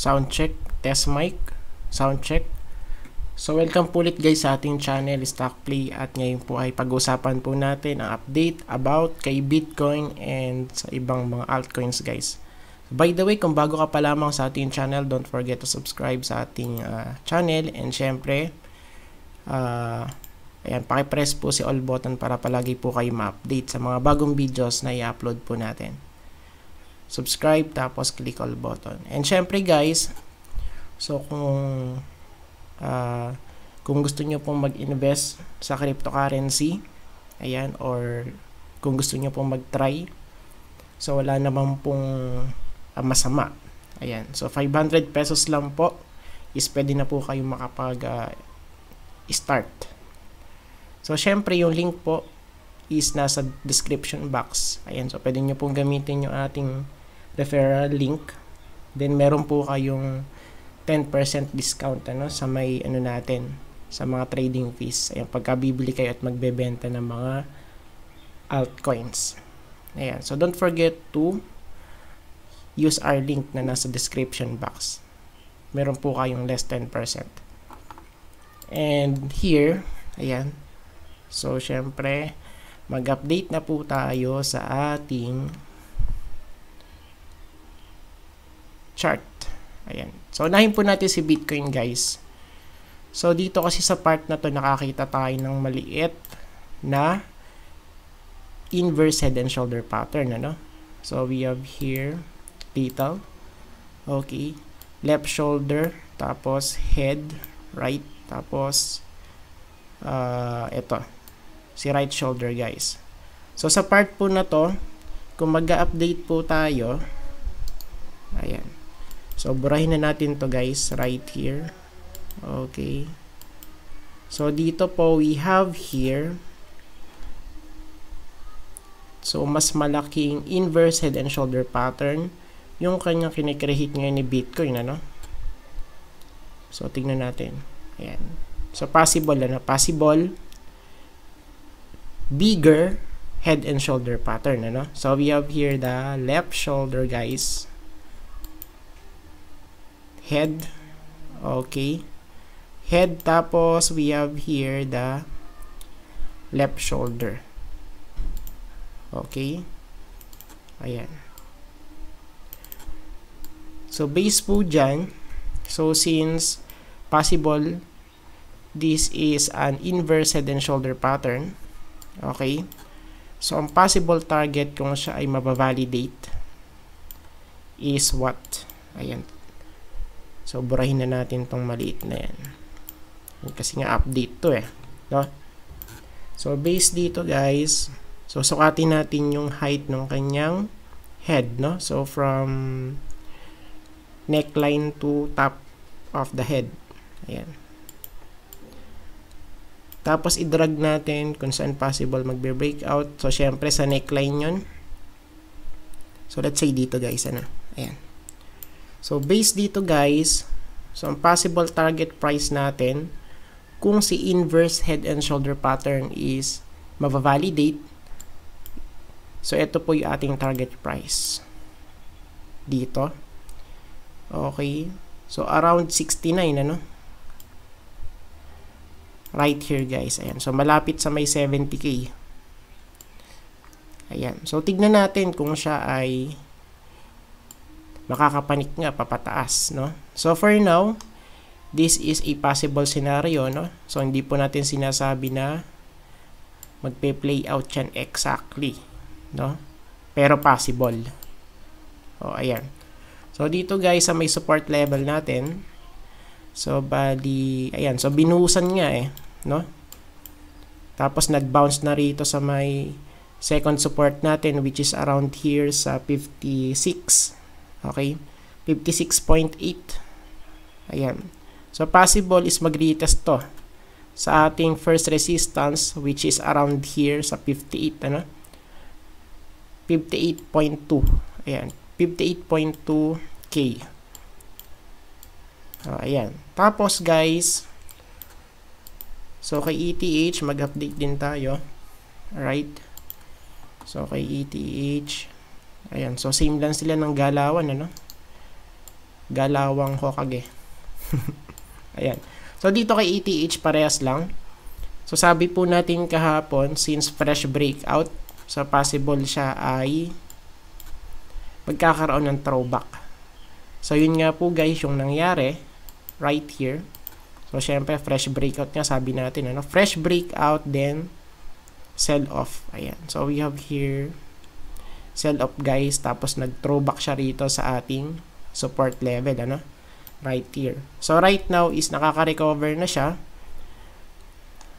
Sound check, test mic, sound check. So welcome po ulit guys sa ating channel Stock Play at ngayon po ay pag-usapan po natin ang update about kay Bitcoin and sa ibang mga altcoins guys. By the way, kung bago ka pa lamang sa ating channel, don't forget to subscribe sa ating uh, channel and syempre uh, ayan, pakipress po si all button para palagi po kayo ma-update sa mga bagong videos na i-upload po natin subscribe, tapos click all button. And syempre guys, so kung uh, kung gusto niyo pong mag-invest sa cryptocurrency, ayan, or kung gusto niyo pong mag-try, so wala naman pong uh, masama. Ayan, so 500 pesos lang po is pwede na po kayo makapag uh, start. So, syempre, yung link po is nasa description box. Ayan, so pwede nyo pong gamitin yung ating referral link, then meron po kayong 10% discount ano, sa may ano natin, sa mga trading fees. ay pagka bibili kayo at magbebenta ng mga altcoins. Ayan, so don't forget to use our link na nasa description box. Meron po kayong less 10%. And here, ayan. So, syempre, mag-update na po tayo sa ating chart. Ayan. So, unahin po natin si Bitcoin guys. So, dito kasi sa part na to nakakita tayo ng maliit na inverse head and shoulder pattern. Ano? So, we have here detail. Okay. Left shoulder. Tapos, head. Right. Tapos, uh, ito. Si right shoulder guys. So, sa part po na to, kung mag-update po tayo, So, burahin na natin to guys right here. Okay. So, dito po we have here. So, mas malaking inverse head and shoulder pattern yung kanya kinikreate ngayon ni Bitcoin, ano? So, tingnan natin. Ayan. So, possible, ano? Possible bigger head and shoulder pattern, ano? So, we have here the left shoulder, guys head okay head tapos we have here the left shoulder okay ayan so base po dyan so since possible this is an inverse head and shoulder pattern okay so ang possible target kung siya ay mabavalidate is what ayan So, burahin na natin itong maliit na yan. Kasi nga update to eh. No? So, base dito guys, so sukatin natin yung height ng kanyang head. No? So, from neckline to top of the head. Ayan. Tapos, i-drag natin kung saan possible magbe-breakout. So, syempre, sa neckline yon So, let's say dito guys, ano. Ayan. So, based dito guys, so ang possible target price natin, kung si inverse head and shoulder pattern is mabavalidate, so ito po yung ating target price. Dito. Okay. So, around 69, ano? Right here guys. Ayan. So, malapit sa may 70k. Ayan. So, tignan natin kung siya ay makakapanik nga papataas, no? So for now, this is a possible scenario, no? So hindi po natin sinasabi na magpe-play out yan exactly, no? Pero possible. oh ayan. So dito guys, sa may support level natin, so body ayan, so binuhusan nga eh, no? Tapos nag-bounce na rito sa may second support natin which is around here sa 56 Okay? 56.8. Ayan. So, possible is mag-retest to sa ating first resistance which is around here sa 58 ano 58.2 ayan 58.2 k oh, ayan tapos guys so kay ETH mag update din tayo alright so kay ETH Ayan, so same lang sila ng galawan, ano? Galawang Hokage. Ayan. So dito kay ETH parehas lang. So sabi po natin kahapon, since fresh breakout, so possible siya ay magkakaroon ng throwback. So yun nga po guys yung nangyari right here. So syempre fresh breakout nga sabi natin ano, fresh breakout then sell off. Ayan. So we have here sell off guys tapos nag throwback siya rito sa ating support level ano right here so right now is nakaka-recover na siya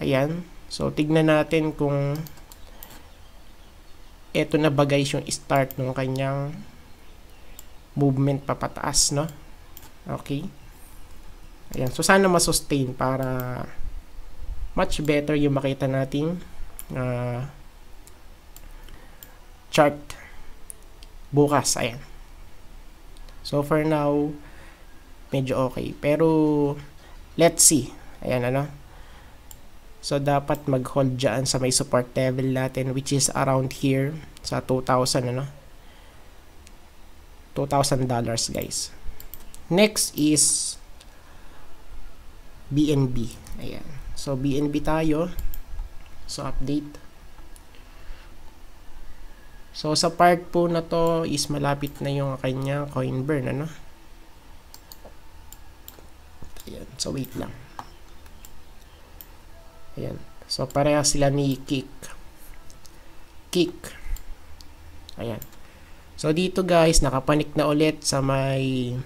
ayan so tignan natin kung eto na ba guys yung start ng kanyang movement papataas no okay ayan so sana ma-sustain para much better yung makita nating uh, chart bukas ayan so for now medyo okay pero let's see ayan ano so dapat mag hold dyan sa may support level natin which is around here sa 2,000 ano 2,000 dollars guys next is BNB ayan so BNB tayo so update So, sa park po na to is malapit na yung kanya coin burn, ano? Ayan. So, wait lang. Ayan. So, pareha sila ni kick. Kick. Ayan. So, dito guys, nakapanik na ulit sa may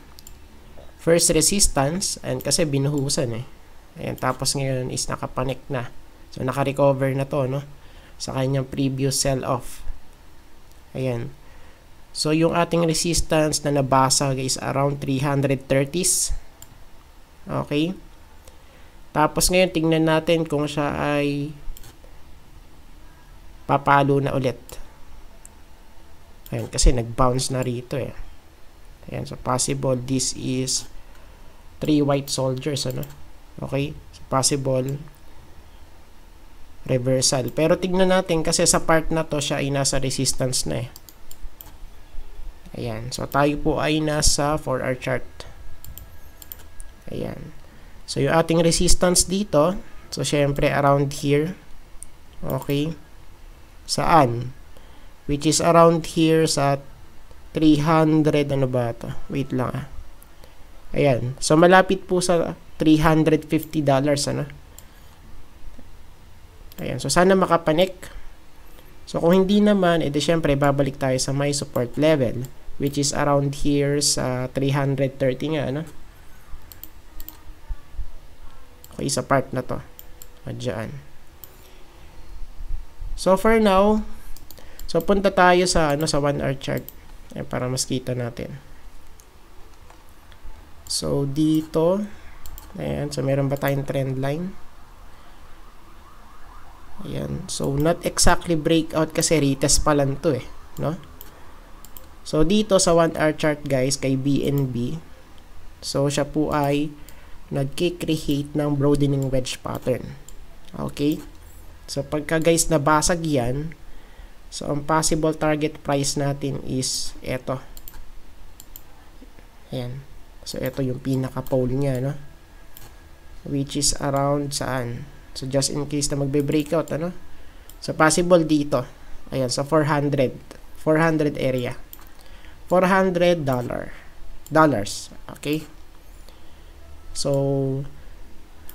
first resistance. Ayan, kasi binuhusan eh. Ayan, tapos ngayon is nakapanik na. So, nakarecover na to, no? Sa kanyang previous sell-off. Ayan. So, yung ating resistance na nabasa guys, around 330s. Okay. Tapos ngayon, tingnan natin kung siya ay papalo na ulit. Ayan, kasi nag-bounce na rito eh. Ayan, so possible this is three white soldiers, ano? Okay? So possible reversal. Pero tignan natin kasi sa part na to siya ay nasa resistance na eh. Ayan. So tayo po ay nasa 4R chart. Ayan. So yung ating resistance dito, so syempre around here. Okay. Saan? Which is around here sa 300 ano ba ito? Wait lang ah. Ayan. So malapit po sa $350 ano. Ayan, so sana makapanik. So kung hindi naman, edi syempre babalik tayo sa my support level which is around here sa 330 nga, ano? Okay, sa part na to. Diyan. So for now, so punta tayo sa ano sa 1 hour chart eh, para mas kita natin. So dito, ayan, so meron ba tayong trend line? Ayan. So, not exactly breakout kasi retest pa lang to eh. No? So, dito sa 1-hour chart guys, kay BNB, so siya po ay nagkikreate ng broadening wedge pattern. Okay? So, pagka guys nabasag yan, so ang possible target price natin is eto. Ayan. So, eto yung pinaka-pole niya, no? Which is around saan? So, just in case na magbe-breakout, ano? So, possible dito. Ayan, sa 400. 400 area. 400 dollar. Dollars. Okay? So,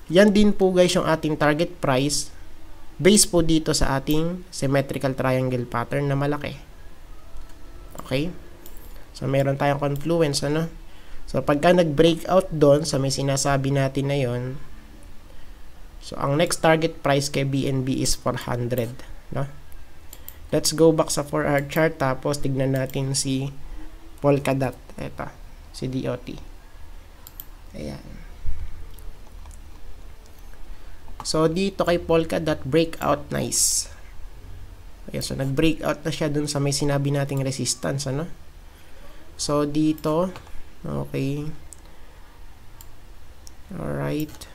yan din po guys yung ating target price based po dito sa ating symmetrical triangle pattern na malaki. Okay? So, meron tayong confluence, ano? So, pagka nag-breakout doon sa may sinasabi natin na yon So, ang next target price kay BNB is 400. No? Let's go back sa 4-hour chart. Tapos, tignan natin si Polkadot. Ito, si DOT. Ayan. So, dito kay Polkadot, breakout nice. Ayan, so, nag-breakout na siya dun sa may sinabi nating resistance. Ano? So, dito, okay. All right.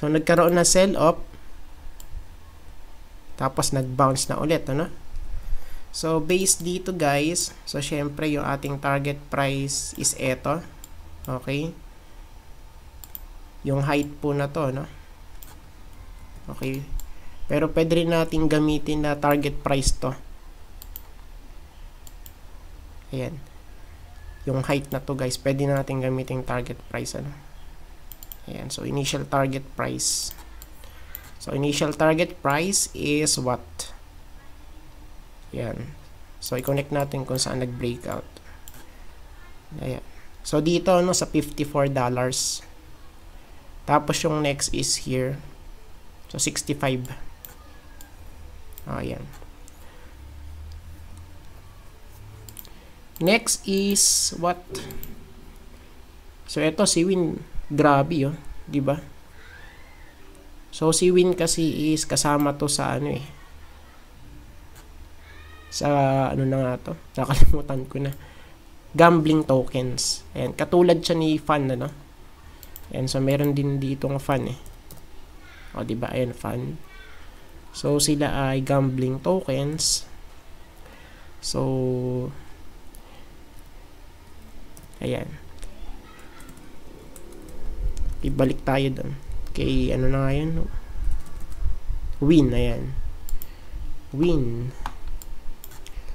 So, nagkaroon na sell-off. Tapos, nag-bounce na ulit. Ano? So, based dito guys, so syempre yung ating target price is eto. Okay? Yung height po na to, Ano? Okay. Pero pwede rin natin gamitin na target price to. Ayan. Yung height na to guys, pwede natin gamitin target price, ano? Ayan, so initial target price. So initial target price is what? Ayan. So i-connect natin kung saan nag-breakout. Ayan. So dito no sa $54. Tapos yung next is here. So 65. Ayan. Next is what? So ito si Win Grabe 'yon, oh. di ba? So si Win kasi is kasama to sa ano eh. Sa ano na nga to? Nakalimutan ko na. Gambling tokens. And katulad siya ni Fan ano. And so meron din dito ng Fan eh. O di ba? Ayun, Fan. So sila ay gambling tokens. So ayan ibalik tayo doon kay ano na nga yun win ayan win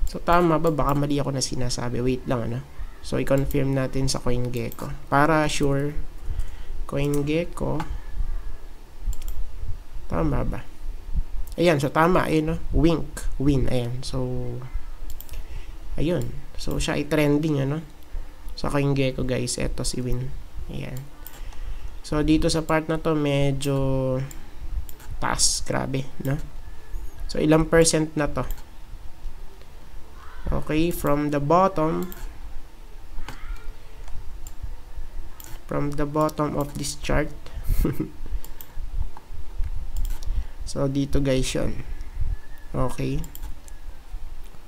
so tama ba baka mali ako na sinasabi wait lang ano so i-confirm natin sa CoinGecko para sure CoinGecko tama ba ayan so tama ayun no wink win ayan so ayun so siya ay trending ano sa CoinGecko guys eto si win ayan So, dito sa part na to, medyo taas. Grabe, no? So, ilang percent na to? Okay, from the bottom, from the bottom of this chart. so, dito guys yun. Okay.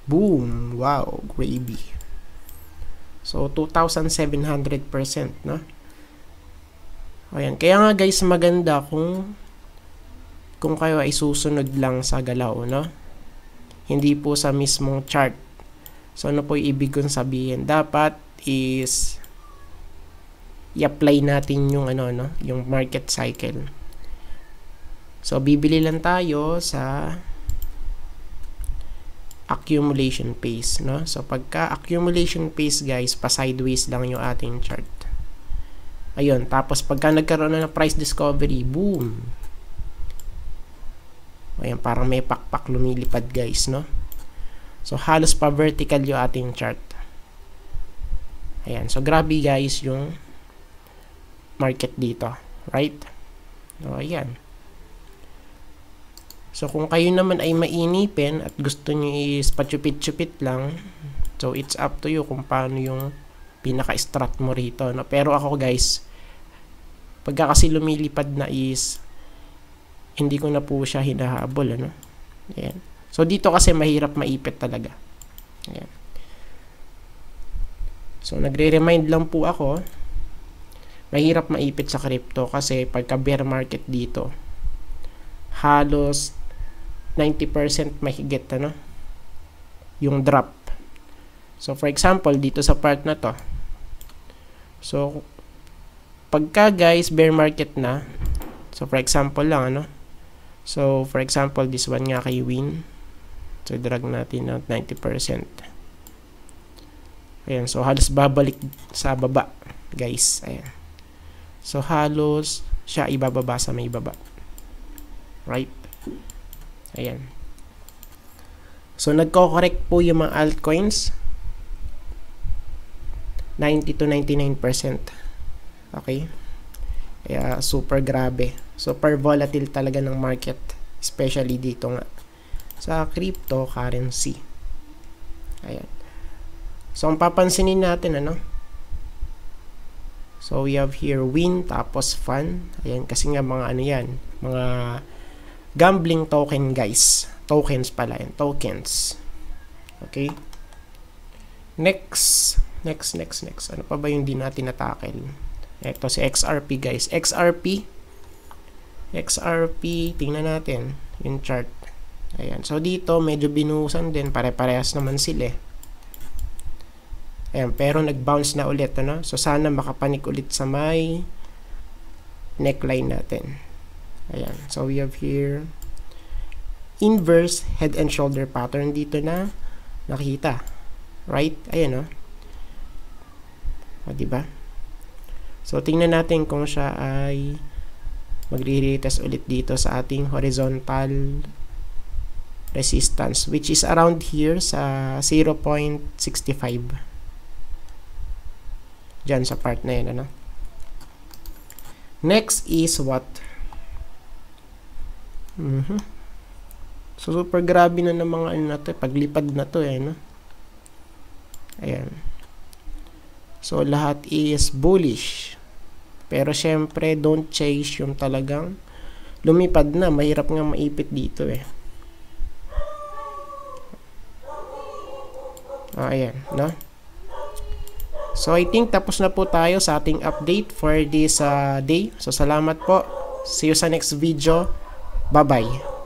Boom! Wow! Gravy. So, 2,700%, no? Ayan, kaya nga guys, maganda kung kung kayo ay susunod lang sa galaw, no? Hindi po sa mismong chart. So, ano po yung ibig kong sabihin? Dapat is i-apply natin yung ano, no? Yung market cycle. So, bibili lang tayo sa accumulation phase, no? So, pagka accumulation phase, guys, pa sideways lang yung ating chart. Ayun, tapos pagka nagkaroon na ng price discovery, boom. Ayun, parang may pakpak lumilipad guys, no? So, halos pa vertical yung ating chart. Ayan, so grabe guys yung market dito, right? So, ayan. So, kung kayo naman ay mainipin at gusto nyo is-pachupit-chupit lang, so it's up to you kung paano yung pinaka-strat mo rito. No? Pero ako guys, Pagka kasi lumilipad na is, hindi ko na po siya hinahabol. Ano? Ayan. So, dito kasi mahirap maipit talaga. Ayan. So, nagre-remind lang po ako, mahirap maipit sa crypto kasi pagka bear market dito, halos 90% mahigit ano, yung drop. So, for example, dito sa part na to, so, Pagka guys, bear market na. So for example lang ano. So for example, this one nga kay win. So drag natin out 90%. Ayan, so halos babalik sa baba, guys. Ayan. So halos siya ibababa sa may baba. Right? Ayan. So nagko-correct po yung mga altcoins. 90 to 99%. Okay? Kaya super grabe. Super volatile talaga ng market. Especially dito nga. Sa cryptocurrency. Ayan. So, ang papansinin natin, ano? So, we have here win, tapos fun. Ayan, kasi nga mga ano yan. Mga gambling token, guys. Tokens pala yan. Tokens. Okay? Next. Next, next, next. Ano pa ba yung di natin natakil? Ito si XRP guys. XRP. XRP. Tingnan natin yung chart. Ayan. So dito medyo binuhusan din. Pare-parehas naman sila eh. Ayan, pero nag-bounce na ulit, ano? So, sana makapanik ulit sa may neckline natin. Ayan. So, we have here inverse head and shoulder pattern dito na nakita. Right? Ayan, no? Oh. O, diba? So, tingnan natin kung siya ay magre-retest ulit dito sa ating horizontal resistance which is around here sa 0.65 Diyan sa part na yun ano? next is what mm -hmm. so super grabe na ng mga ano na to eh, paglipad na to eh, Ano? no? ayan so lahat is bullish pero syempre, don't chase yung talagang lumipad na. Mahirap nga maipit dito eh. Ah, ayan, no? So, I think tapos na po tayo sa ating update for this uh, day. So, salamat po. See you sa next video. Bye-bye.